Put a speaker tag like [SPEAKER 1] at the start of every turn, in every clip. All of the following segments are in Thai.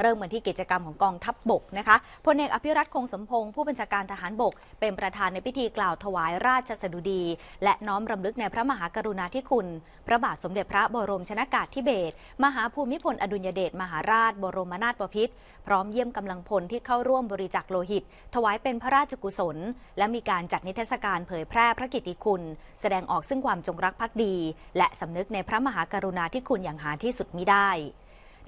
[SPEAKER 1] เริ่มเหมือนที่กิจกรรมของกองทัพบบกนะคะพลเอกอภิรัตคงสมพงศ์ผู้บัญชาการทหารบก เป็นประธานในพิธีกล่าวถวายราชสดุดี และน้อมรำลึกในพระมหากรุณาธิคุณ พระบาทสมเด็จพระบรมชนากาธิเบศรมหาภูมิพลอดุลยเดชมหาราชบรมนาถบพิตรพร้อมเยี่ยมกำลังพลที่เข้าร่วมบริจาคโลหิต ถวายเป็นพระราชกุศล และมีการจัดนิทรรศการเผยแพร่พระกิตติคุณ แสดงออกซึ่งความจงรักภักดี และสำนึกในพระมหากรุณาธิคุณอย่างหาที่สุดมิได้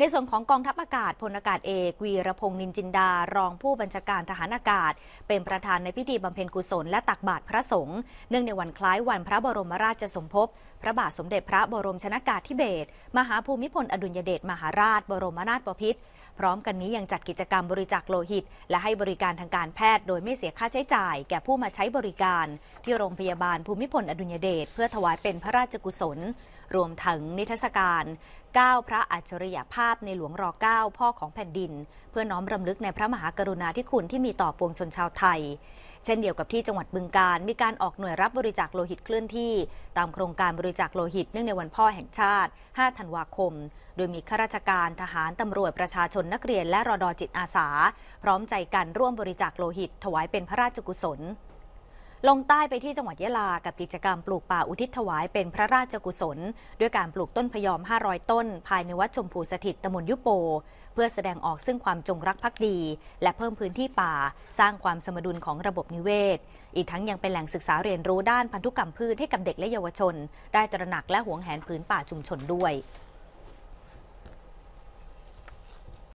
[SPEAKER 1] ในส่วนของกองทัพอากาศพลอากาศเอกวีรพงษ์นินจินดา รองผู้บัญชาการทหารอากาศ เป็นประธานในพิธีบำเพ็ญกุศลและตักบาตรพระสงฆ์เนื่องในวันคล้ายวันพระบรมราชสมภพพระบาทสมเด็จพระบรมชนากาธิเบศรมหาภูมิพลอดุลยเดชมหาราช บรมนาถบพิตรพร้อมกันนี้ยังจัดกิจกรรมบริจาคโลหิต และให้บริการทางการแพทย์ โดยไม่เสียค่าใช้จ่าย แก่ผู้มาใช้บริการ ที่โรงพยาบาลภูมิพลอดุลยเดชเพื่อถวายเป็นพระราชกุศล รวมถึงนิทรรศการ9 พระอัจฉริยภาพในหลวงร9พ่อของแผ่นดิน เพื่อน้อมรำลึกในพระมหากรุณาธิคุณ ที่มีต่อปวงชนชาวไทย เช่นเดียวกับที่จังหวัดบึงการมีการออกหน่วยรับบริจาคโลหิตเคลื่อนที่ ตามโครงการบริจาคโลหิตเนื่องในวันพ่อแห่งชาติ 5 ธันวาคม โดยมีข้าราชการทหารตำรวจประชาชน นักเรียนและรอดอจิตอาสา พร้อมใจกันร่วมบริจาคโลหิต ถวายเป็นพระราชกุศลลงใต้ไปที่จังหวัดยะลา กับกิจกรรมปลูกป่าอุทิศถวายเป็นพระราชกุศลด้วยการปลูกต้นพยอม 500 ต้น ภายในวัดชมพูสถิตตมนยุโป เพื่อแสดงออกซึ่งความจงรักภักดีและเพิ่มพื้นที่ป่าสร้างความสมดุลของระบบนิเวศ อีกทั้งยังเป็นแหล่งศึกษาเรียนรู้ด้านพันธุกรรมพืชให้กับเด็กและเยาวชน ได้ตระหนักและหวงแหนพื้นป่าชุมชนด้วย